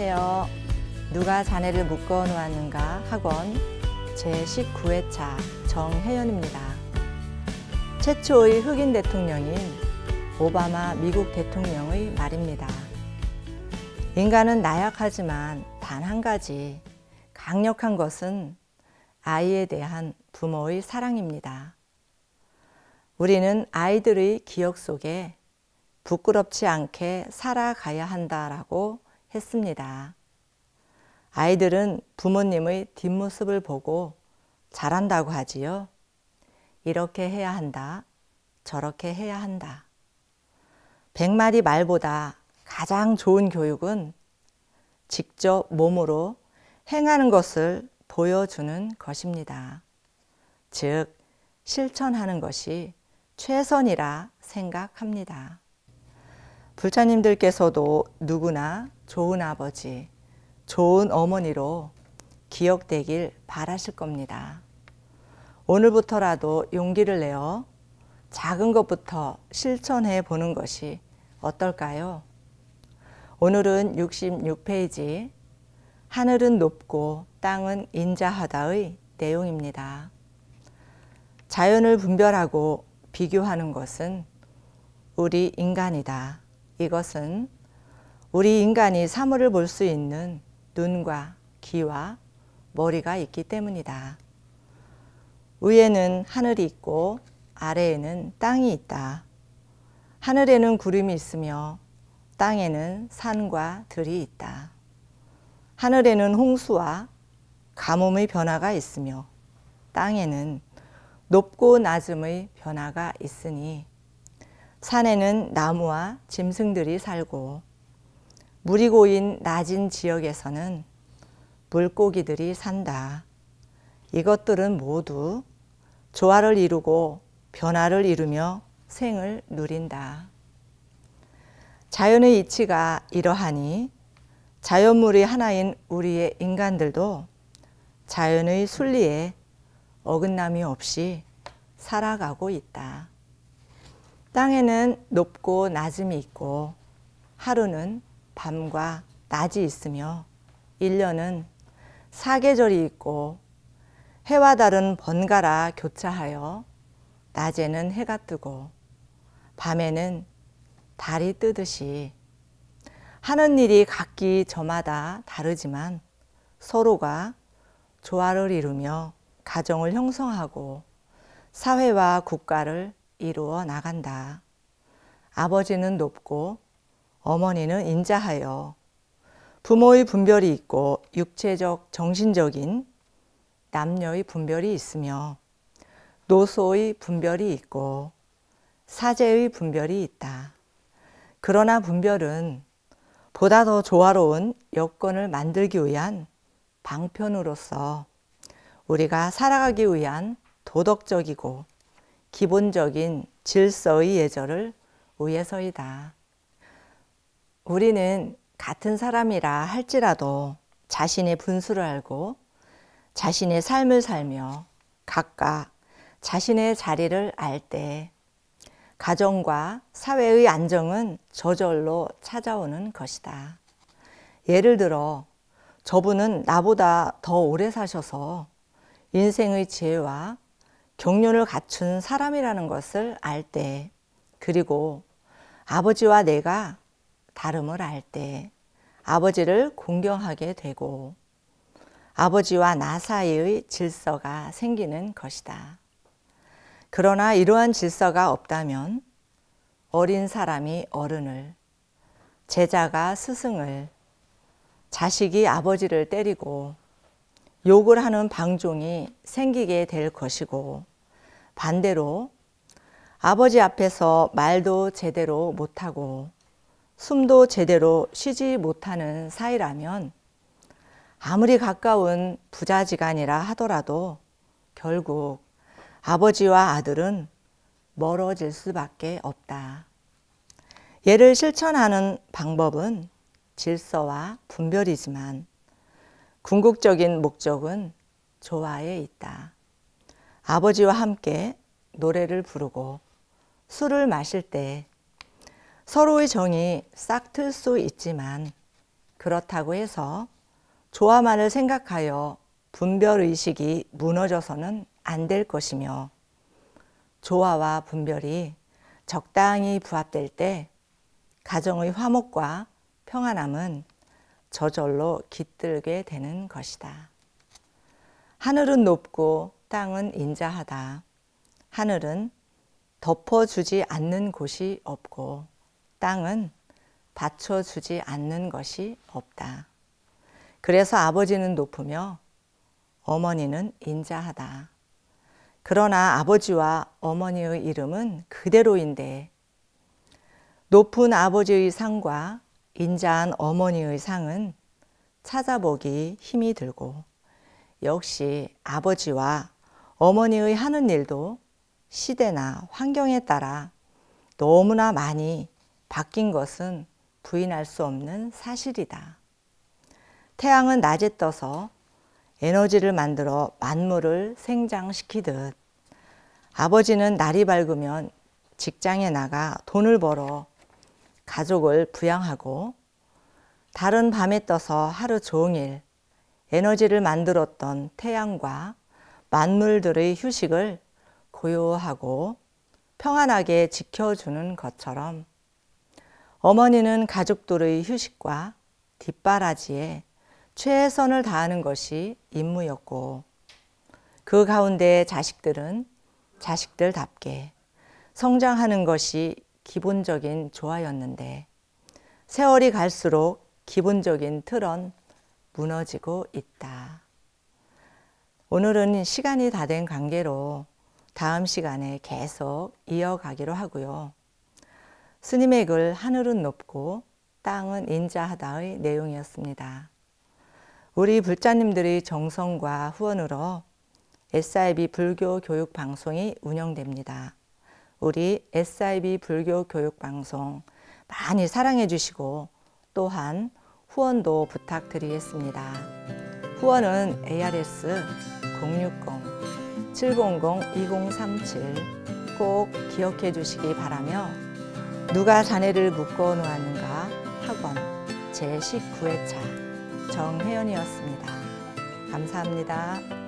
안녕하세요. 누가 자네를 묶어 놓았는가 학원 제19회차 정혜연입니다. 최초의 흑인 대통령인 오바마 미국 대통령의 말입니다. 인간은 나약하지만 단 한 가지 강력한 것은 아이에 대한 부모의 사랑입니다. 우리는 아이들의 기억 속에 부끄럽지 않게 살아가야 한다라고 했습니다. 아이들은 부모님의 뒷모습을 보고 잘한다고 하지요. 이렇게 해야 한다. 저렇게 해야 한다. 백마디 말보다 가장 좋은 교육은 직접 몸으로 행하는 것을 보여주는 것입니다. 즉, 실천하는 것이 최선이라 생각합니다. 불자님들께서도 누구나 좋은 아버지, 좋은 어머니로 기억되길 바라실 겁니다. 오늘부터라도 용기를 내어 작은 것부터 실천해 보는 것이 어떨까요? 오늘은 66페이지 하늘은 높고 땅은 인자하다의 내용입니다. 자연을 분별하고 비교하는 것은 우리 인간이다. 이것은 우리 인간이 사물을 볼 수 있는 눈과 귀와 머리가 있기 때문이다. 위에는 하늘이 있고 아래에는 땅이 있다. 하늘에는 구름이 있으며 땅에는 산과 들이 있다. 하늘에는 홍수와 가뭄의 변화가 있으며 땅에는 높고 낮음의 변화가 있으니 산에는 나무와 짐승들이 살고 물이 고인 낮은 지역에서는 물고기들이 산다. 이것들은 모두 조화를 이루고 변화를 이루며 생을 누린다. 자연의 이치가 이러하니 자연물이 하나인 우리의 인간들도 자연의 순리에 어긋남이 없이 살아가고 있다. 땅에는 높고 낮음이 있고 하루는 밤과 낮이 있으며 1년은 사계절이 있고 해와 달은 번갈아 교차하여 낮에는 해가 뜨고 밤에는 달이 뜨듯이 하는 일이 각기 저마다 다르지만 서로가 조화를 이루며 가정을 형성하고 사회와 국가를 이루어 나간다. 아버지는 높고 어머니는 인자하여 부모의 분별이 있고 육체적, 정신적인 남녀의 분별이 있으며 노소의 분별이 있고 사제의 분별이 있다. 그러나 분별은 보다 더 조화로운 여건을 만들기 위한 방편으로서 우리가 살아가기 위한 도덕적이고 기본적인 질서의 예절을 위해서이다. 우리는 같은 사람이라 할지라도 자신의 분수를 알고 자신의 삶을 살며 각각 자신의 자리를 알 때 가정과 사회의 안정은 저절로 찾아오는 것이다. 예를 들어 저분은 나보다 더 오래 사셔서 인생의 지혜와 경륜을 갖춘 사람이라는 것을 알 때 그리고 아버지와 내가 다름을 알 때 아버지를 공경하게 되고 아버지와 나 사이의 질서가 생기는 것이다. 그러나 이러한 질서가 없다면 어린 사람이 어른을, 제자가 스승을, 자식이 아버지를 때리고 욕을 하는 방종이 생기게 될 것이고 반대로 아버지 앞에서 말도 제대로 못하고 숨도 제대로 쉬지 못하는 사이라면 아무리 가까운 부자지간이라 하더라도 결국 아버지와 아들은 멀어질 수밖에 없다. 얘를 실천하는 방법은 질서와 분별이지만 궁극적인 목적은 조화에 있다. 아버지와 함께 노래를 부르고 술을 마실 때 서로의 정이 싹틀 수 있지만 그렇다고 해서 조화만을 생각하여 분별의식이 무너져서는 안 될 것이며 조화와 분별이 적당히 부합될 때 가정의 화목과 평안함은 저절로 깃들게 되는 것이다. 하늘은 높고 땅은 인자하다. 하늘은 덮어주지 않는 곳이 없고 땅은 받쳐주지 않는 것이 없다. 그래서 아버지는 높으며 어머니는 인자하다. 그러나 아버지와 어머니의 이름은 그대로인데 높은 아버지의 상과 인자한 어머니의 상은 찾아보기 힘이 들고 역시 아버지와 어머니의 하는 일도 시대나 환경에 따라 너무나 많이 바뀐 것은 부인할 수 없는 사실이다. 태양은 낮에 떠서 에너지를 만들어 만물을 생장시키듯 아버지는 날이 밝으면 직장에 나가 돈을 벌어 가족을 부양하고 다른 밤에 떠서 하루 종일 에너지를 만들었던 태양과 만물들의 휴식을 고요하고 평안하게 지켜주는 것처럼 어머니는 가족들의 휴식과 뒷바라지에 최선을 다하는 것이 임무였고 그 가운데 자식들은 자식들답게 성장하는 것이 기본적인 조화였는데 세월이 갈수록 기본적인 틀은 무너지고 있다. 오늘은 시간이 다 된 관계로 다음 시간에 계속 이어가기로 하고요. 스님의 글 하늘은 높고 땅은 인자하다의 내용이었습니다. 우리 불자님들의 정성과 후원으로 SIB 불교 교육 방송이 운영됩니다. 우리 SIB 불교 교육 방송 많이 사랑해 주시고 또한 후원도 부탁드리겠습니다. 후원은 ARS 060 700 2037 꼭 기억해 주시기 바라며 누가 자네를 묶어 놓았는가 학원 제19회차 정혜연이었습니다. 감사합니다.